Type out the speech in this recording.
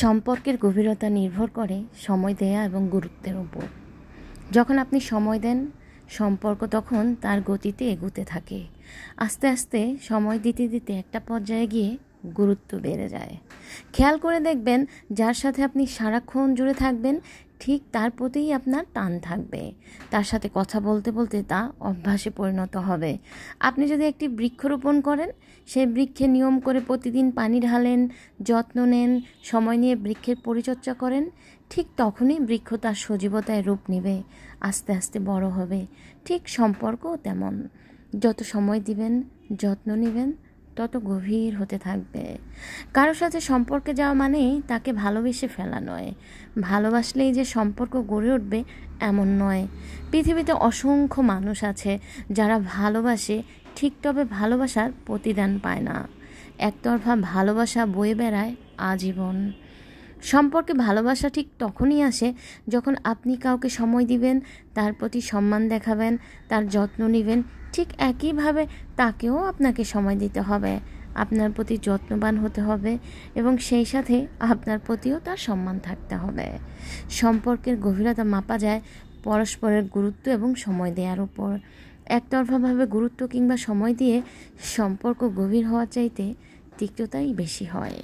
সম্পর্কের গভীরতা নির্ভর করে সময় দেয়া এবং গুরুত্বের উপর যখন আপনি সময় দেন সম্পর্ক তখন তার গতিতে এগুতে থাকে আস্তে আস্তে সময় দিতে দিতে একটা পর্যায়ে গিয়ে গুরুত্ব বেড়ে যায় খেয়াল করে দেখবেন যার সাথে আপনি সারাক্ষণ জুড়ে থাকবেন ঠিক তার প্রতিই আপনার টান থাকবে তার সাথে কথা বলতে বলতে তা অভ্যাসে পরিণত হবে আপনি যদি একটি বৃক্ষরোপণ করেন সেই বৃক্ষে নিয়ম করে প্রতিদিন পানি ঢালেন যত্ন নেন সময় নিয়ে বৃক্ষের পরিচর্যা করেন ঠিক তখনই বৃক্ষ তার সজীবতায় রূপ নেবে আস্তে আস্তে বড় হবে ঠিক সম্পর্কও তেমন যত সময় দিবেন যত্ন নেবেন তত গভীর হতে থাকবে কারো সাথে সম্পর্কে যাওয়া মানে তাকে ভালোবেসে ফেলা নয় ভালোবাসলেই যে সম্পর্ক গড়ে উঠবে এমন নয় পৃথিবীতে অসংখ্য মানুষ আছে যারা ভালোবাসে ঠিক তবে ভালোবাসার প্রতিদান পায় না একতরফা ভালোবাসা বয়ে বেড়ায় আজীবন সম্পর্কে ভালোবাসা ঠিক তখনই আসে যখন আপনি কাউকে সময় দিবেন তার প্রতি সম্মান দেখাবেন তার যত্ন নেবেন ঠিক একইভাবে তাকেও আপনাকে সময় দিতে হবে আপনার প্রতি যত্নবান হতে হবে এবং সেই সাথে আপনার প্রতিও তার সম্মান থাকতে হবে সম্পর্কের গভীরতা মাপা যায় পরস্পরের গুরুত্ব এবং সময় দেওয়ার উপর একতরফাভাবে গুরুত্ব কিংবা সময় দিয়ে সম্পর্ক গভীর হওয়ার চাইতে তিক্ততাই বেশি হয়